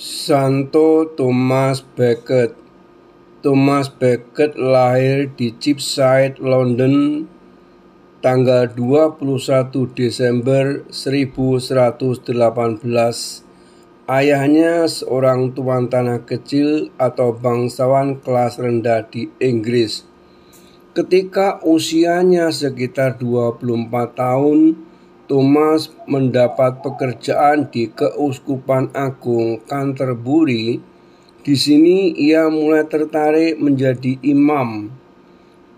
Santo Thomas Becket Thomas Becket lahir di Cheapside, London tanggal 21 Desember 1118. Ayahnya seorang tuan tanah kecil atau bangsawan kelas rendah di Inggris. Ketika usianya sekitar 24 tahun, Thomas mendapat pekerjaan di Keuskupan Agung Canterbury. Di sini ia mulai tertarik menjadi imam.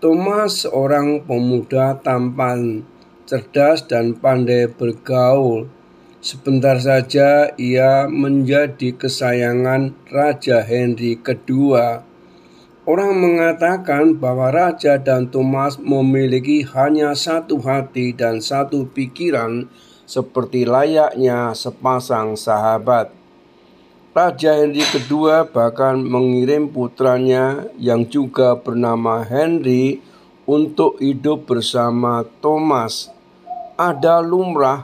Thomas seorang pemuda tampan, cerdas dan pandai bergaul. Sebentar saja ia menjadi kesayangan Raja Henry II. Orang mengatakan bahwa Raja dan Thomas memiliki hanya satu hati dan satu pikiran seperti layaknya sepasang sahabat. Raja Henry II bahkan mengirim putranya yang juga bernama Henry untuk hidup bersama Thomas. Ada lumrah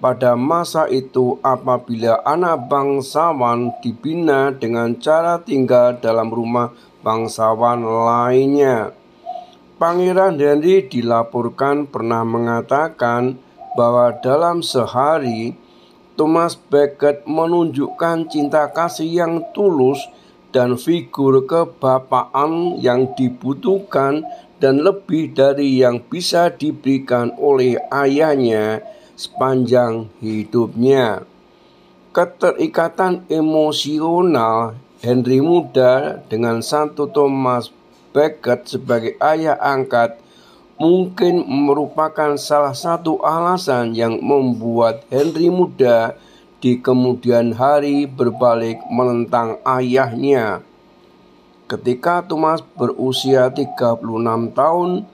pada masa itu apabila anak bangsawan dibina dengan cara tinggal dalam rumah bangsawan lainnya. Pangeran Henry dilaporkan pernah mengatakan bahwa dalam sehari Thomas Becket menunjukkan cinta kasih yang tulus dan figur kebapaan yang dibutuhkan dan lebih dari yang bisa diberikan oleh ayahnya sepanjang hidupnya. Keterikatan emosional Henry muda dengan Santo Thomas Becket sebagai ayah angkat mungkin merupakan salah satu alasan yang membuat Henry muda di kemudian hari berbalik menentang ayahnya. Ketika Thomas berusia 36 tahun,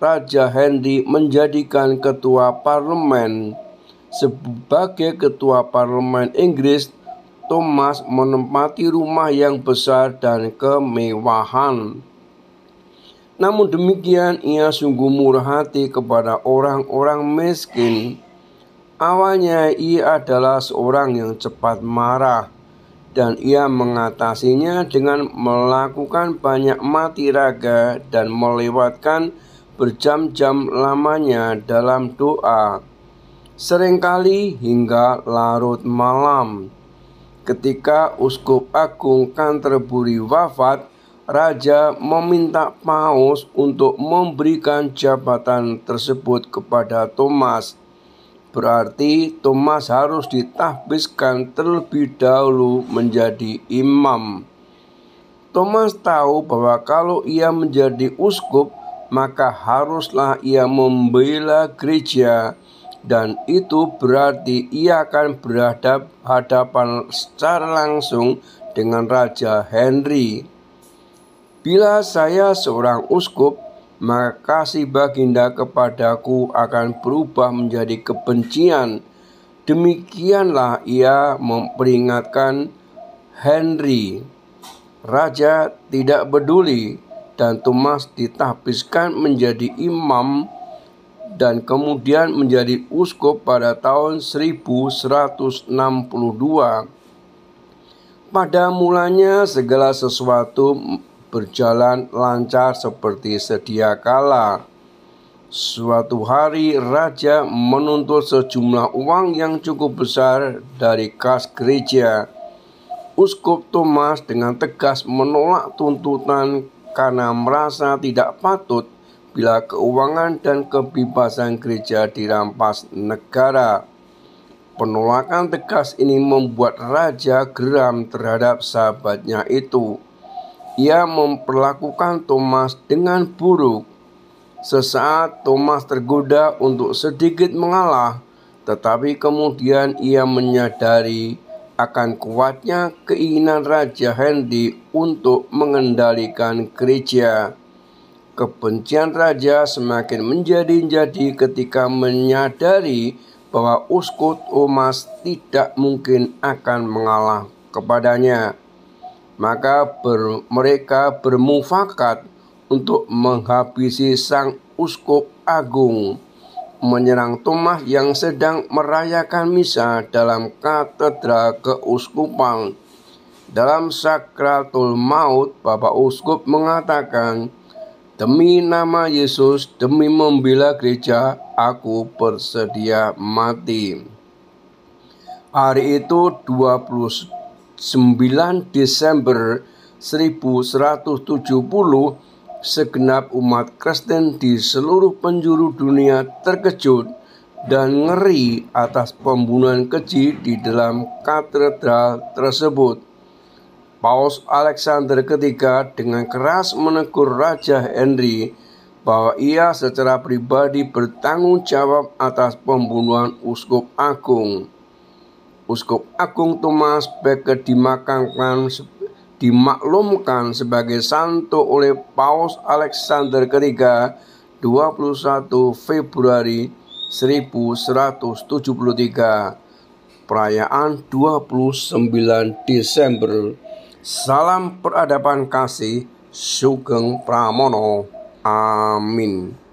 Raja Henry menjadikan ketua parlemen sebagai ketua parlemen Inggris Thomas menempati rumah yang besar dan kemewahan. Namun demikian, ia sungguh murah hati kepada orang-orang miskin. Awalnya, ia adalah seorang yang cepat marah, dan ia mengatasinya dengan melakukan banyak mati raga dan melewatkan berjam-jam lamanya dalam doa, seringkali hingga larut malam. Ketika uskup agung Canterbury wafat, raja meminta Paus untuk memberikan jabatan tersebut kepada Thomas. Berarti Thomas harus ditahbiskan terlebih dahulu menjadi imam. Thomas tahu bahwa kalau ia menjadi uskup, maka haruslah ia membela gereja dan itu berarti ia akan berhadap-hadapan secara langsung dengan Raja Henry. Bila saya seorang uskup, maka kasih baginda kepadaku akan berubah menjadi kebencian. Demikianlah ia memperingatkan Henry. Raja tidak peduli dan Thomas ditahbiskan menjadi imam dan kemudian menjadi uskup pada tahun 1162. Pada mulanya segala sesuatu berjalan lancar seperti sedia kala. Suatu hari raja menuntut sejumlah uang yang cukup besar dari kas gereja. Uskup Thomas dengan tegas menolak tuntutan karena merasa tidak patut bila keuangan dan kebebasan gereja dirampas negara. Penolakan tegas ini membuat raja geram terhadap sahabatnya itu. Ia memperlakukan Thomas dengan buruk. Sesaat Thomas tergoda untuk sedikit mengalah, tetapi kemudian ia menyadari akan kuatnya keinginan Raja Henry untuk mengendalikan gereja. Kebencian raja semakin menjadi-jadi ketika menyadari bahwa Uskut Umas tidak mungkin akan mengalah kepadanya. Maka ber, mereka bermufakat untuk menghabisi sang uskup agung menyerang Thomas yang sedang merayakan misa dalam katedral keuskupan. Dalam sakratul maut, Bapak Uskup mengatakan Demi nama Yesus, demi membela gereja, aku bersedia mati. Hari itu 29 Desember 1170 segenap umat Kristen di seluruh penjuru dunia terkejut dan ngeri atas pembunuhan keji di dalam katedral tersebut. Paus Alexander ketiga dengan keras menegur Raja Henry bahwa ia secara pribadi bertanggung jawab atas pembunuhan Uskup Agung. Uskup Agung Thomas Becket dimakamkan dimaklumkan sebagai santo oleh Paus Alexander ketiga 21 Februari 1173 perayaan 29 Desember Salam peradaban kasih Sugeng Pramono. Amin.